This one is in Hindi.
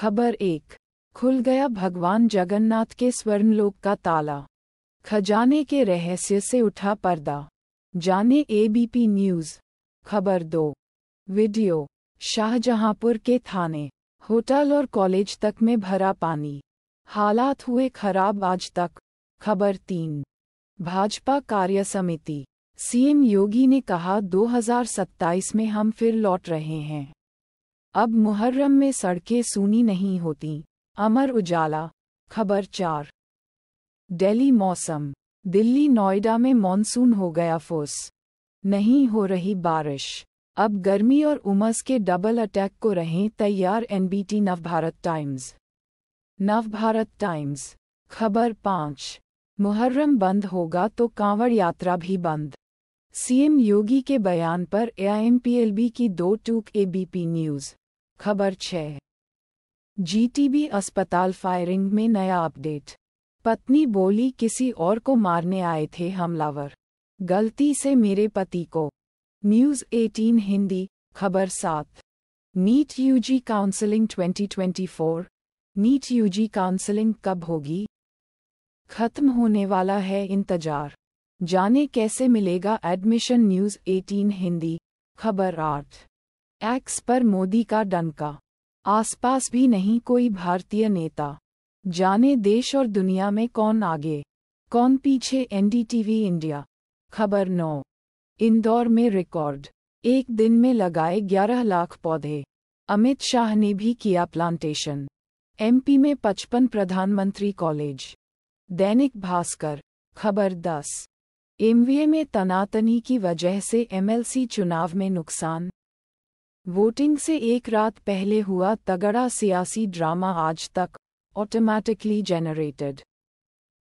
खबर एक खुल गया भगवान जगन्नाथ के स्वर्णलोक का ताला खजाने के रहस्य से उठा पर्दा जाने एबीपी न्यूज़ खबर दो वीडियो शाहजहांपुर के थाने होटल और कॉलेज तक में भरा पानी हालात हुए खराब आज तक खबर तीन भाजपा कार्य समिति सीएम योगी ने कहा 2027 में हम फिर लौट रहे हैं अब मुहर्रम में सड़कें सूनी नहीं होती अमर उजाला खबर चार दिल्ली मौसम दिल्ली नोएडा में मानसून हो गया फुस नहीं हो रही बारिश अब गर्मी और उमस के डबल अटैक को रहें तैयार NBT Navbharat Times Navbharat Times खबर पाँच मुहर्रम बंद होगा तो कांवड़ यात्रा भी बंद सीएम योगी के बयान पर एआईएमपीएलबी की दो टूक एबीपी न्यूज़ खबर छः जीटीबी अस्पताल फायरिंग में नया अपडेट पत्नी बोली किसी और को मारने आए थे हमलावर गलती से मेरे पति को न्यूज़ 18 हिंदी खबर सात NEET UG counselling 2024 NEET UG counselling कब होगी खत्म होने वाला है इंतजार जाने कैसे मिलेगा एडमिशन न्यूज़ 18 हिंदी खबर आठ एक्स पर मोदी का डंका आसपास भी नहीं कोई भारतीय नेता जाने देश और दुनिया में कौन आगे कौन पीछे एनडीटीवी इंडिया खबर नौ इंदौर में रिकॉर्ड एक दिन में लगाए 11 लाख पौधे अमित शाह ने भी किया प्लांटेशन एमपी में पचपन प्रधानमंत्री कॉलेज दैनिक भास्कर खबर 10 एमवीए में तनातनी की वजह से एमएलसी चुनाव में नुकसान वोटिंग से एक रात पहले हुआ तगड़ा सियासी ड्रामा आज तक ऑटोमैटिकली जनरेटेड